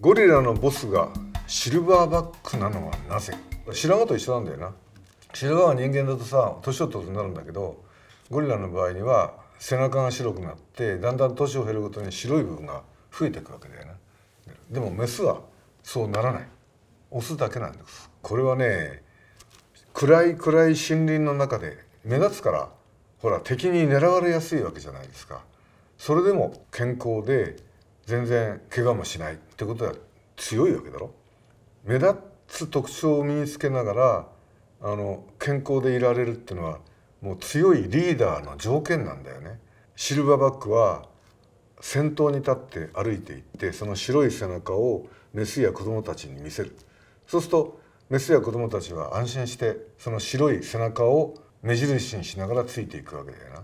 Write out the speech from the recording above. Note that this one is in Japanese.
ゴリラのボスがシルバーバックなのはなぜ白髪と一緒なんだよな白髪は人間だとさ年を取るとなるんだけどゴリラの場合には背中が白くなってだんだん年を減るごとに白い部分が増えていくわけだよなでもメスはそうならないオスだけなんですこれはね暗い暗い森林の中で目立つからほら敵に狙われやすいわけじゃないですかそれでも健康で全然怪我もしないってことは強いわけだろ目立つ特徴を身につけながらあの健康でいられるっていうのはもう強いリーダーの条件なんだよねシルバーバックは先頭に立って歩いていってその白い背中をメスや子供たちに見せるそうするとメスや子供たちは安心してその白い背中を目印にしながらついていくわけだよな